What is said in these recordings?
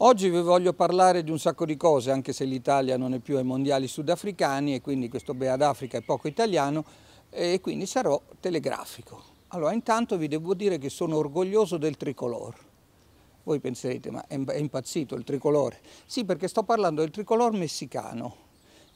Oggi vi voglio parlare di un sacco di cose, anche se l'Italia non è più ai mondiali sudafricani e quindi questo Bead Africa è poco italiano e quindi sarò telegrafico. Allora, intanto vi devo dire che sono orgoglioso del tricolore. Voi penserete, ma è impazzito il tricolore? Sì, perché sto parlando del tricolore messicano.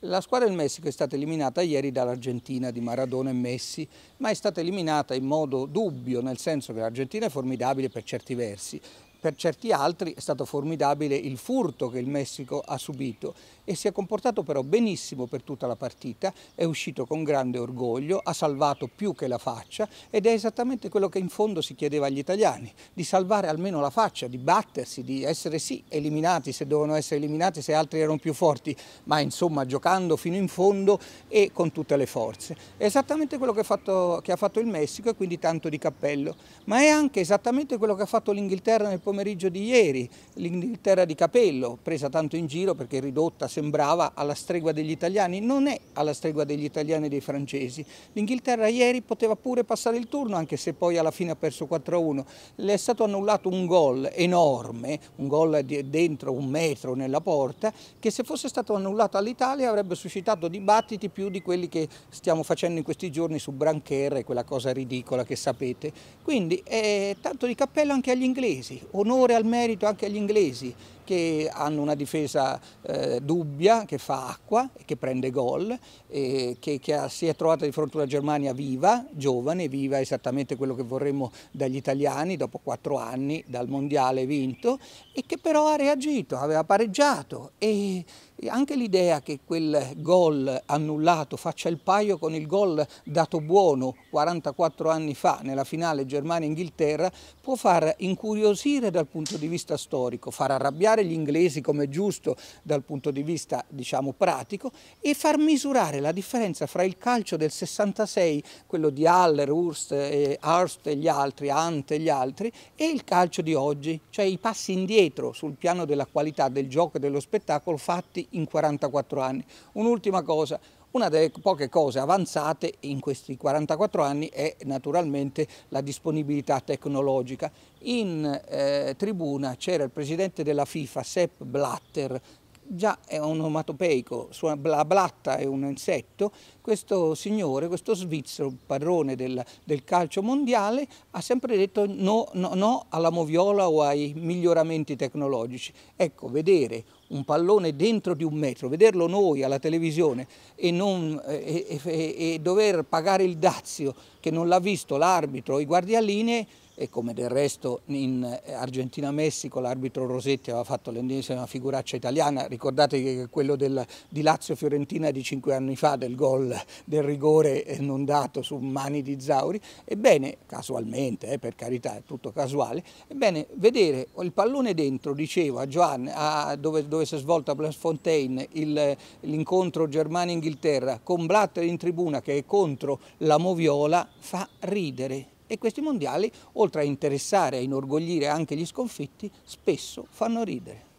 La squadra del Messico è stata eliminata ieri dall'Argentina di Maradona e Messi, ma è stata eliminata in modo dubbio, nel senso che l'Argentina è formidabile per certi versi per certi altri è stato formidabile il furto che il Messico ha subito e si è comportato però benissimo per tutta la partita, è uscito con grande orgoglio, ha salvato più che la faccia ed è esattamente quello che in fondo si chiedeva agli italiani, di salvare almeno la faccia, di battersi, di essere sì eliminati se dovevano essere eliminati, se altri erano più forti, ma insomma giocando fino in fondo e con tutte le forze. È esattamente quello che, fatto, che ha fatto il Messico e quindi tanto di cappello, ma è anche esattamente quello che ha fatto l'Inghilterra nel pomeriggio pomeriggio di ieri, l'Inghilterra di capello, presa tanto in giro perché ridotta sembrava alla stregua degli italiani, non è alla stregua degli italiani e dei francesi. L'Inghilterra ieri poteva pure passare il turno, anche se poi alla fine ha perso 4-1. Le è stato annullato un gol enorme, un gol dentro un metro nella porta, che se fosse stato annullato all'Italia avrebbe suscitato dibattiti più di quelli che stiamo facendo in questi giorni su Brancher e quella cosa ridicola che sapete. Quindi eh, tanto di cappello anche agli inglesi onore al merito anche agli inglesi che hanno una difesa eh, dubbia, che fa acqua, che prende gol, eh, che, che si è trovata di fronte a una Germania viva, giovane, viva esattamente quello che vorremmo dagli italiani dopo quattro anni dal mondiale vinto e che però ha reagito, aveva pareggiato e anche l'idea che quel gol annullato faccia il paio con il gol dato buono 44 anni fa nella finale Germania-Inghilterra può far incuriosire dal punto di vista storico, far arrabbiare studiare gli inglesi come è giusto dal punto di vista diciamo pratico e far misurare la differenza fra il calcio del 66, quello di Haller, Hurst, e eh, Arst e gli altri, Ant e gli altri, e il calcio di oggi, cioè i passi indietro sul piano della qualità del gioco e dello spettacolo fatti in 44 anni. Un'ultima cosa, una delle poche cose avanzate in questi 44 anni è naturalmente la disponibilità tecnologica. In eh, tribuna c'era il presidente della FIFA, Sepp Blatter, già è un omatopeico, la blatta è un insetto, questo signore, questo svizzero, padrone del, del calcio mondiale, ha sempre detto no, no, no alla moviola o ai miglioramenti tecnologici. Ecco, vedere un pallone dentro di un metro, vederlo noi alla televisione e, non, eh, e, e, e dover pagare il dazio che non l'ha visto l'arbitro o i guardialine e come del resto in eh, Argentina-Messico l'arbitro Rosetti aveva fatto l'ennesima figuraccia italiana, ricordate che quello del, di Lazio-Fiorentina di cinque anni fa del gol del rigore eh, non dato su mani di Zauri, ebbene casualmente, eh, per carità è tutto casuale, ebbene vedere il pallone dentro, dicevo a Joan, a, dove, dove, si è svolto a Blasfontein l'incontro Germania-Inghilterra con Blatter in tribuna che è contro la Moviola fa ridere e questi mondiali, oltre a interessare e inorgoglire anche gli sconfitti, spesso fanno ridere.